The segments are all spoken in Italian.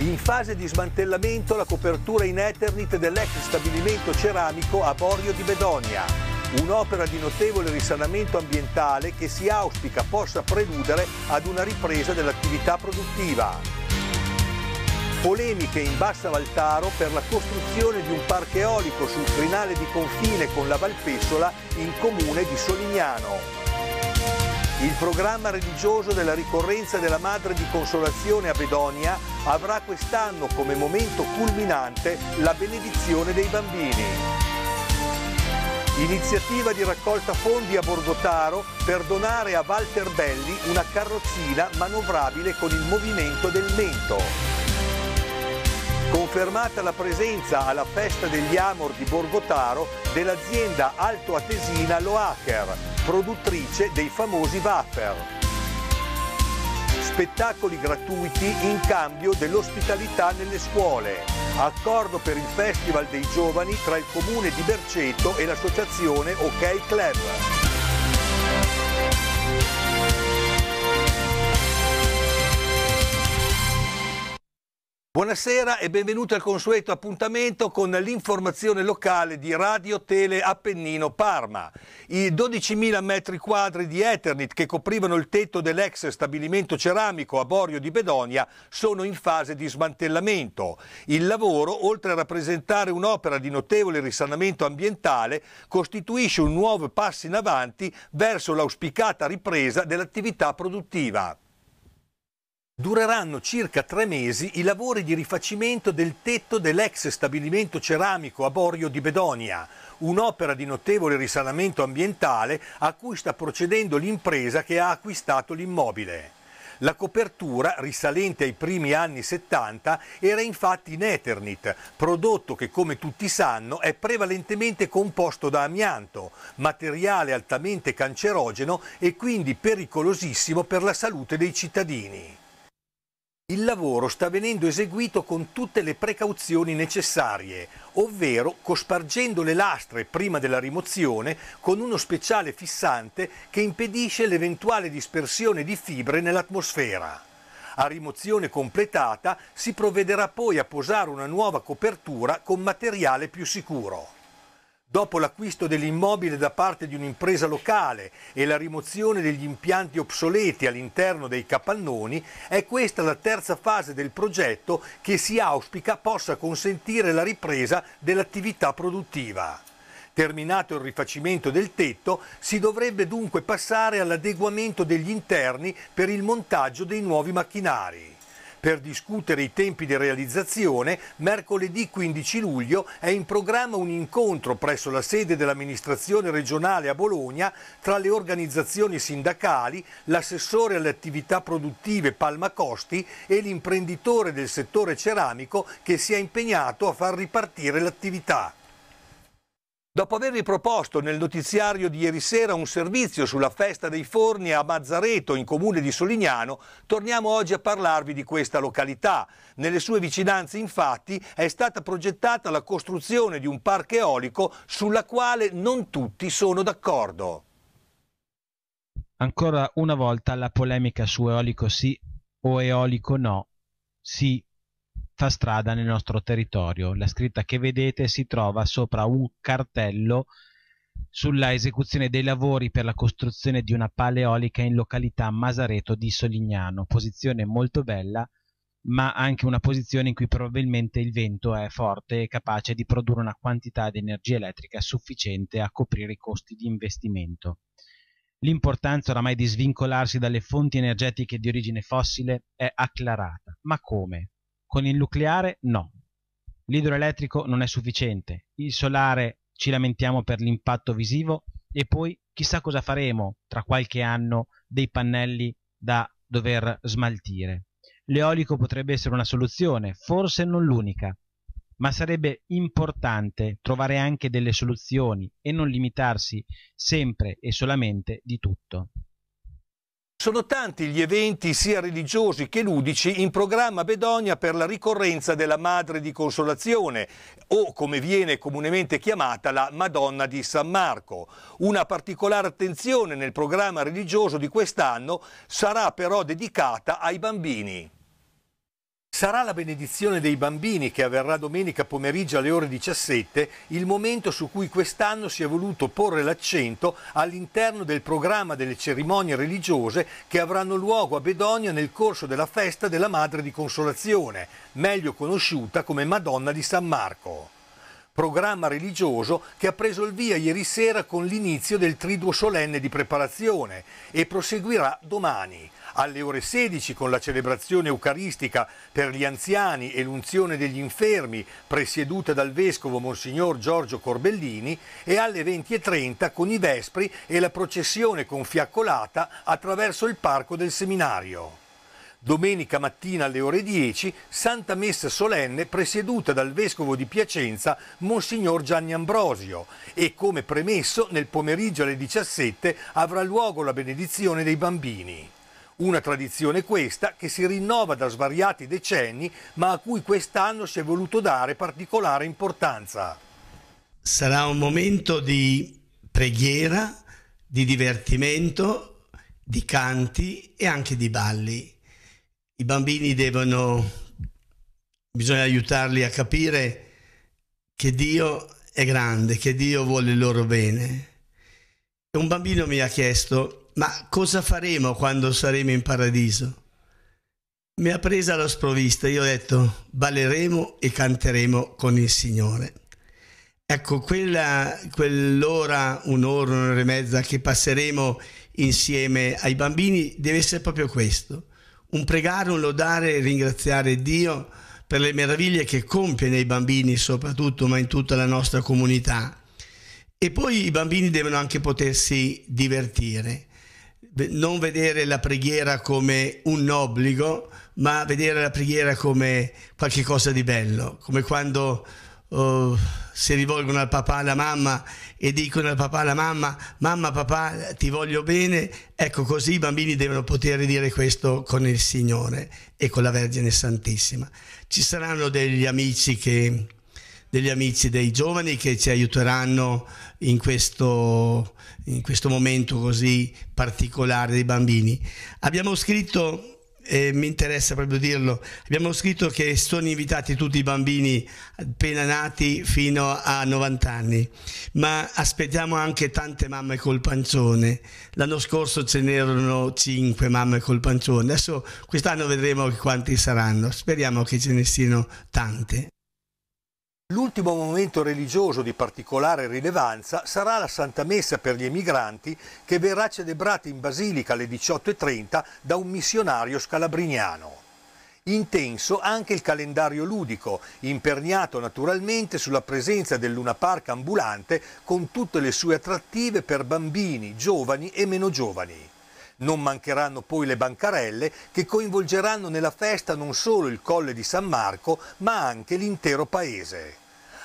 In fase di smantellamento la copertura in Eternit dell'ex stabilimento ceramico a Borio di Bedonia, un'opera di notevole risanamento ambientale che si auspica possa preludere ad una ripresa dell'attività produttiva. Polemiche in Bassa Valtaro per la costruzione di un parco eolico sul crinale di confine con la Valpessola in comune di Solignano. Il programma religioso della ricorrenza della Madre di Consolazione a Bedonia avrà quest'anno come momento culminante la benedizione dei bambini. Iniziativa di raccolta fondi a Borgotaro per donare a Walter Belli una carrozzina manovrabile con il movimento del mento. Confermata la presenza alla festa degli Amor di Borgotaro dell'azienda altoatesina Loacker, produttrice dei famosi vapper. Spettacoli gratuiti in cambio dell'ospitalità nelle scuole. Accordo per il Festival dei Giovani tra il Comune di Berceto e l'associazione OK Club. Buonasera e benvenuti al consueto appuntamento con l'informazione locale di Radio Tele Appennino Parma. I 12.000 metri quadri di Eternit che coprivano il tetto dell'ex stabilimento ceramico a Borio di Bedonia sono in fase di smantellamento. Il lavoro, oltre a rappresentare un'opera di notevole risanamento ambientale, costituisce un nuovo passo in avanti verso l'auspicata ripresa dell'attività produttiva. Dureranno circa tre mesi i lavori di rifacimento del tetto dell'ex stabilimento ceramico a Borio di Bedonia, un'opera di notevole risanamento ambientale a cui sta procedendo l'impresa che ha acquistato l'immobile. La copertura, risalente ai primi anni 70, era infatti in Eternit, prodotto che come tutti sanno è prevalentemente composto da amianto, materiale altamente cancerogeno e quindi pericolosissimo per la salute dei cittadini. Il lavoro sta venendo eseguito con tutte le precauzioni necessarie, ovvero cospargendo le lastre prima della rimozione con uno speciale fissante che impedisce l'eventuale dispersione di fibre nell'atmosfera. A rimozione completata si provvederà poi a posare una nuova copertura con materiale più sicuro dopo l'acquisto dell'immobile da parte di un'impresa locale e la rimozione degli impianti obsoleti all'interno dei capannoni, è questa la terza fase del progetto che si auspica possa consentire la ripresa dell'attività produttiva. Terminato il rifacimento del tetto, si dovrebbe dunque passare all'adeguamento degli interni per il montaggio dei nuovi macchinari. Per discutere i tempi di realizzazione, mercoledì 15 luglio è in programma un incontro presso la sede dell'amministrazione regionale a Bologna tra le organizzazioni sindacali, l'assessore alle attività produttive Palma Costi e l'imprenditore del settore ceramico che si è impegnato a far ripartire l'attività. Dopo aver riproposto nel notiziario di ieri sera un servizio sulla festa dei forni a Mazzareto, in comune di Solignano, torniamo oggi a parlarvi di questa località. Nelle sue vicinanze, infatti, è stata progettata la costruzione di un parco eolico sulla quale non tutti sono d'accordo. Ancora una volta la polemica su eolico sì o eolico no, sì fa strada nel nostro territorio. La scritta che vedete si trova sopra un cartello sulla esecuzione dei lavori per la costruzione di una paleolica in località Masareto di Solignano, posizione molto bella, ma anche una posizione in cui probabilmente il vento è forte e capace di produrre una quantità di energia elettrica sufficiente a coprire i costi di investimento. L'importanza oramai di svincolarsi dalle fonti energetiche di origine fossile è acclarata. Ma come? Con il nucleare no. L'idroelettrico non è sufficiente, il solare ci lamentiamo per l'impatto visivo e poi chissà cosa faremo tra qualche anno dei pannelli da dover smaltire. L'eolico potrebbe essere una soluzione, forse non l'unica, ma sarebbe importante trovare anche delle soluzioni e non limitarsi sempre e solamente di tutto. Sono tanti gli eventi sia religiosi che ludici in programma Bedonia per la ricorrenza della Madre di Consolazione o come viene comunemente chiamata la Madonna di San Marco. Una particolare attenzione nel programma religioso di quest'anno sarà però dedicata ai bambini. Sarà la benedizione dei bambini che avverrà domenica pomeriggio alle ore 17 il momento su cui quest'anno si è voluto porre l'accento all'interno del programma delle cerimonie religiose che avranno luogo a Bedonia nel corso della festa della Madre di Consolazione, meglio conosciuta come Madonna di San Marco programma religioso che ha preso il via ieri sera con l'inizio del triduo solenne di preparazione e proseguirà domani alle ore 16 con la celebrazione eucaristica per gli anziani e l'unzione degli infermi presieduta dal vescovo Monsignor Giorgio Corbellini e alle 20.30 con i Vespri e la processione con fiaccolata attraverso il parco del seminario. Domenica mattina alle ore 10, Santa Messa solenne presieduta dal Vescovo di Piacenza, Monsignor Gianni Ambrosio. E come premesso, nel pomeriggio alle 17 avrà luogo la benedizione dei bambini. Una tradizione questa che si rinnova da svariati decenni, ma a cui quest'anno si è voluto dare particolare importanza. Sarà un momento di preghiera, di divertimento, di canti e anche di balli i bambini devono, bisogna aiutarli a capire che Dio è grande, che Dio vuole il loro bene. Un bambino mi ha chiesto, ma cosa faremo quando saremo in paradiso? Mi ha presa alla sprovvista, io ho detto, balleremo e canteremo con il Signore. Ecco, quella, quell'ora, un'ora, un'ora e mezza che passeremo insieme ai bambini deve essere proprio questo un pregare, un lodare e ringraziare Dio per le meraviglie che compie nei bambini soprattutto, ma in tutta la nostra comunità. E poi i bambini devono anche potersi divertire, non vedere la preghiera come un obbligo, ma vedere la preghiera come qualcosa di bello, come quando uh, si rivolgono al papà e alla mamma e dicono al papà e alla mamma, mamma, papà, ti voglio bene, ecco così i bambini devono poter dire questo con il Signore e con la Vergine Santissima. Ci saranno degli amici che degli amici dei giovani che ci aiuteranno in questo, in questo momento così particolare dei bambini. Abbiamo scritto eh, mi interessa proprio dirlo, abbiamo scritto che sono invitati tutti i bambini appena nati fino a 90 anni, ma aspettiamo anche tante mamme col pancione. L'anno scorso ce n'erano 5 mamme col pancione, adesso quest'anno vedremo quanti saranno, speriamo che ce ne siano tante. L'ultimo momento religioso di particolare rilevanza sarà la Santa Messa per gli emigranti che verrà celebrata in Basilica alle 18.30 da un missionario scalabriniano. Intenso anche il calendario ludico, imperniato naturalmente sulla presenza del Luna Park ambulante con tutte le sue attrattive per bambini, giovani e meno giovani. Non mancheranno poi le bancarelle che coinvolgeranno nella festa non solo il Colle di San Marco, ma anche l'intero paese.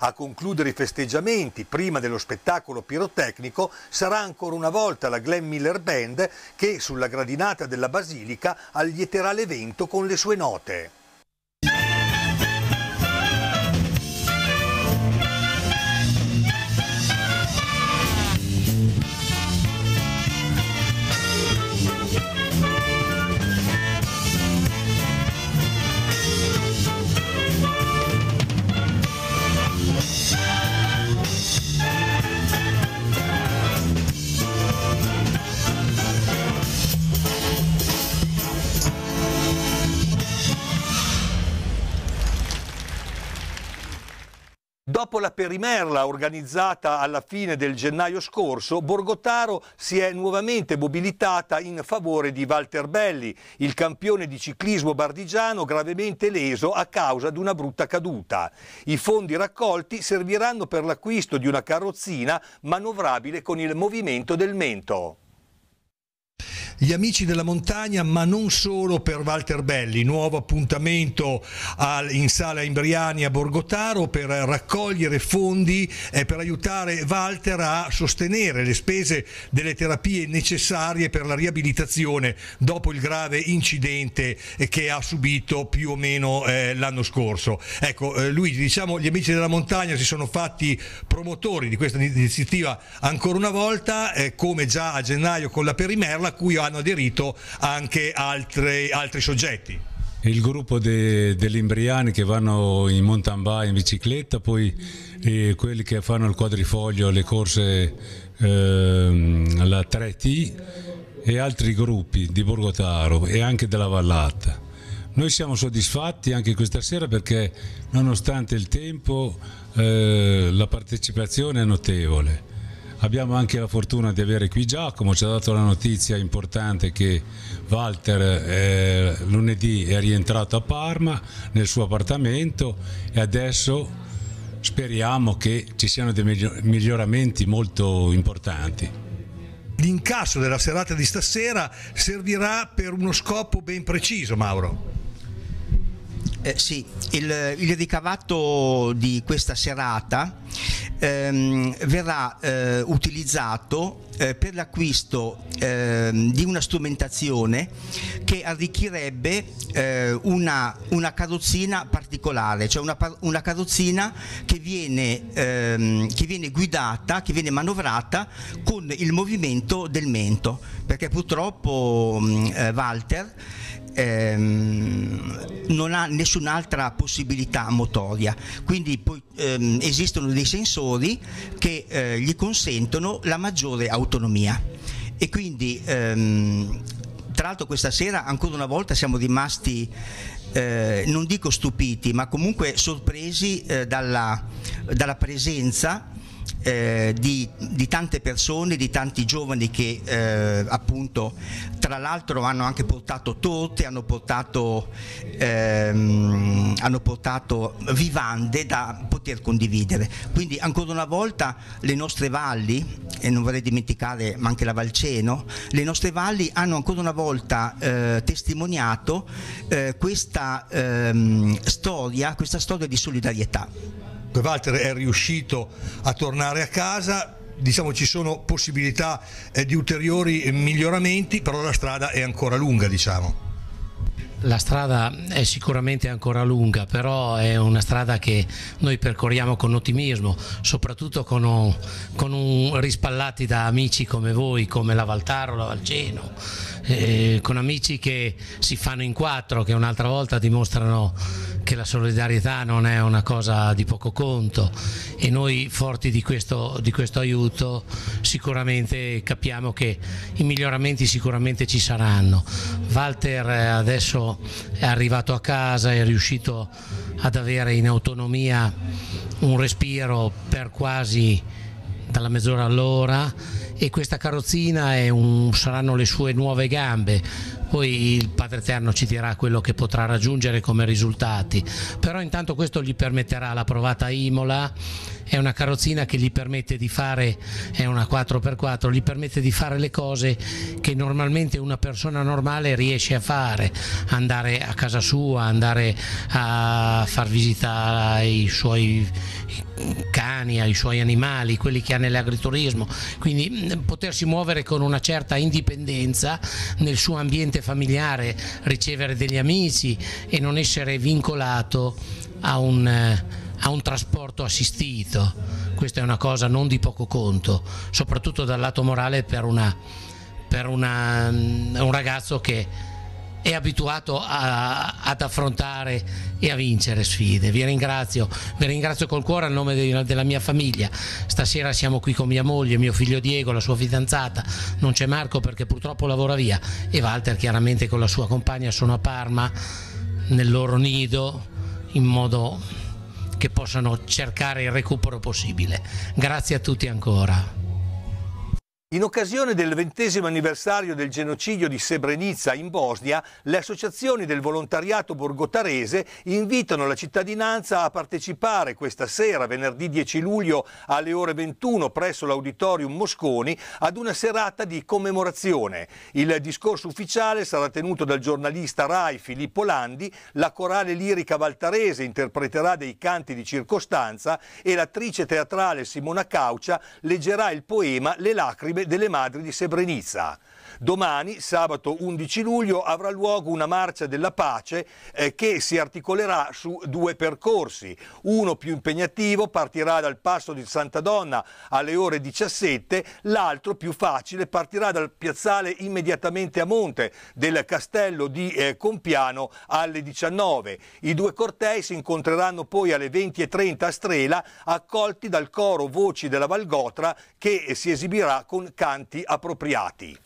A concludere i festeggiamenti, prima dello spettacolo pirotecnico, sarà ancora una volta la Glenn Miller Band che sulla gradinata della Basilica allieterà l'evento con le sue note. Dopo la perimerla organizzata alla fine del gennaio scorso, Borgotaro si è nuovamente mobilitata in favore di Walter Belli, il campione di ciclismo bardigiano gravemente leso a causa di una brutta caduta. I fondi raccolti serviranno per l'acquisto di una carrozzina manovrabile con il movimento del mento gli amici della montagna, ma non solo per Walter Belli. Nuovo appuntamento in sala Imbriani a Borgotaro per raccogliere fondi e eh, per aiutare Walter a sostenere le spese delle terapie necessarie per la riabilitazione dopo il grave incidente che ha subito più o meno eh, l'anno scorso. Ecco, eh, lui, diciamo, gli amici della montagna si sono fatti promotori di questa iniziativa ancora una volta, come già a gennaio con la Perimerla, a cui ha hanno aderito anche altri, altri soggetti il gruppo de, degli imbriani che vanno in mountain bike, in bicicletta, poi eh, quelli che fanno il quadrifoglio, le corse ehm, alla 3T e altri gruppi di Borgotaro e anche della Vallata. Noi siamo soddisfatti anche questa sera perché nonostante il tempo eh, la partecipazione è notevole Abbiamo anche la fortuna di avere qui Giacomo, ci ha dato la notizia importante che Walter eh, lunedì è rientrato a Parma nel suo appartamento e adesso speriamo che ci siano dei miglioramenti molto importanti. L'incasso della serata di stasera servirà per uno scopo ben preciso, Mauro. Eh, sì, il, il, ricavato di questa serata ehm, verrà eh, utilizzato eh, per l'acquisto eh, di una strumentazione che arricchirebbe eh, una, una, carrozzina particolare, cioè una, una carrozzina che viene, ehm, che viene guidata, che viene manovrata con il movimento del mento, perché purtroppo mh, mm, eh, Walter Ehm, non ha nessun'altra possibilità motoria. Quindi poi, ehm, esistono dei sensori che eh, gli consentono la maggiore autonomia autonomia. E quindi, ehm, tra l'altro, questa sera ancora una volta siamo rimasti, eh, non dico stupiti, ma comunque sorpresi eh, dalla, dalla presenza eh, di, di, tante persone, di tanti giovani che eh, appunto tra l'altro hanno anche portato torte, hanno portato, ehm, hanno portato vivande da poter condividere. Quindi ancora una volta le nostre valli, e non vorrei dimenticare ma anche la Valceno, le nostre valli hanno ancora una volta eh, testimoniato eh, questa, ehm, storia, questa storia di solidarietà comunque Walter è riuscito a tornare a casa, diciamo ci sono possibilità eh, di ulteriori miglioramenti, però la strada è ancora lunga, diciamo. La strada è sicuramente ancora lunga, però è una strada che noi percorriamo con ottimismo, soprattutto con, un, con un, rispallati da amici come voi, come la Valtaro, la Valgeno, eh, con amici che si fanno in quattro, che un'altra volta dimostrano che la solidarietà non è una cosa di poco conto e noi forti di questo, di questo aiuto sicuramente capiamo che i miglioramenti sicuramente ci saranno. Walter eh, adesso è arrivato a casa è riuscito ad avere in autonomia un respiro per quasi dalla mezz'ora all'ora e questa carrozzina un, saranno le sue nuove gambe. Poi il Padre Eterno ci dirà quello che potrà raggiungere come risultati, però intanto questo gli permetterà la provata Imola è una carrozzina che gli permette di fare, è una 4x4, gli permette di fare le cose che normalmente una persona normale riesce a fare, andare a casa sua, andare a far visita ai suoi cani, ai suoi animali, quelli che ha nell'agriturismo, quindi potersi muovere con una certa indipendenza nel suo ambiente familiare, ricevere degli amici e non essere vincolato a un eh, a un trasporto assistito. Questa è una cosa non di poco conto, soprattutto dal lato morale per, una, per una, mm, un ragazzo che è abituato a, ad affrontare e a vincere sfide. Vi ringrazio, vi ringrazio col cuore a nome de, della mia famiglia. Stasera siamo qui con mia moglie, mio figlio Diego, la sua fidanzata. Non c'è Marco perché purtroppo lavora via e Walter chiaramente con la sua compagna sono a Parma nel loro nido in modo che possano cercare il recupero possibile. Grazie a tutti ancora. In occasione del ventesimo anniversario del genocidio di Srebrenica in Bosnia, le associazioni del volontariato borgotarese invitano la cittadinanza a partecipare questa sera, venerdì 10 luglio alle ore 21 presso l'auditorium Mosconi, ad una serata di commemorazione. Il discorso ufficiale sarà tenuto dal giornalista Rai Filippo Landi, la corale lirica valtarese interpreterà dei canti di circostanza e l'attrice teatrale Simona Caucia leggerà il poema Le lacrime delle Madri di Srebrenica. Domani, sabato 11 luglio, avrà luogo una marcia della pace eh, che si articolerà su due percorsi. Uno più impegnativo partirà dal passo di Santa Donna alle ore 17, l'altro più facile partirà dal piazzale immediatamente a monte del castello di eh, Compiano alle 19. I due cortei si incontreranno poi alle 20.30 a Strela, accolti dal coro Voci della Valgotra che si esibirà con canti appropriati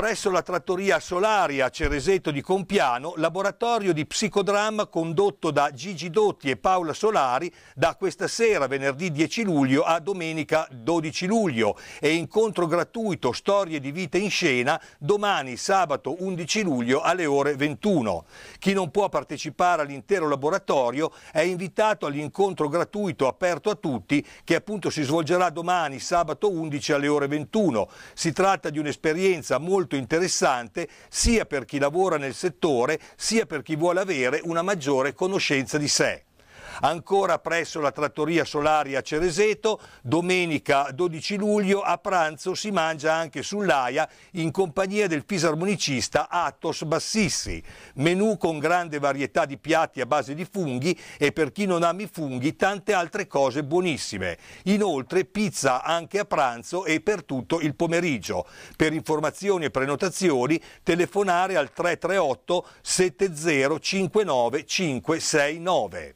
presso la trattoria Solaria a Cereseto di Compiano, laboratorio di psicodramma condotto da Gigi Dotti e Paola Solari da questa sera, venerdì 10 luglio, a domenica 12 luglio e incontro gratuito Storie di vita in scena domani sabato 11 luglio alle ore 21. Chi non può partecipare all'intero laboratorio è invitato all'incontro gratuito aperto a tutti che appunto si svolgerà domani sabato 11 alle ore 21. Si tratta di un'esperienza molto molto interessante sia per chi lavora nel settore sia per chi vuole avere una maggiore conoscenza di sé ancora presso la trattoria Solari a Cereseto, domenica 12 luglio a pranzo si mangia anche sull'AIA in compagnia del fisarmonicista Atos Bassissi, menù con grande varietà di piatti a base di funghi e per chi non ama i funghi tante altre cose buonissime. Inoltre pizza anche a pranzo e per tutto il pomeriggio. Per informazioni e prenotazioni telefonare al 338 70 59 569.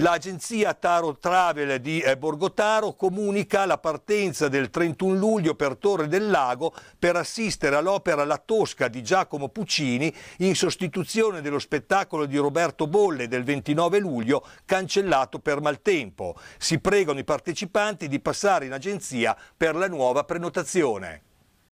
L'agenzia Taro Travel di eh, Borgotaro comunica la partenza del 31 luglio per Torre del Lago per assistere all'opera La Tosca di Giacomo Puccini in sostituzione dello spettacolo di Roberto Bolle del 29 luglio cancellato per maltempo. Si pregano i partecipanti di passare in agenzia per la nuova prenotazione.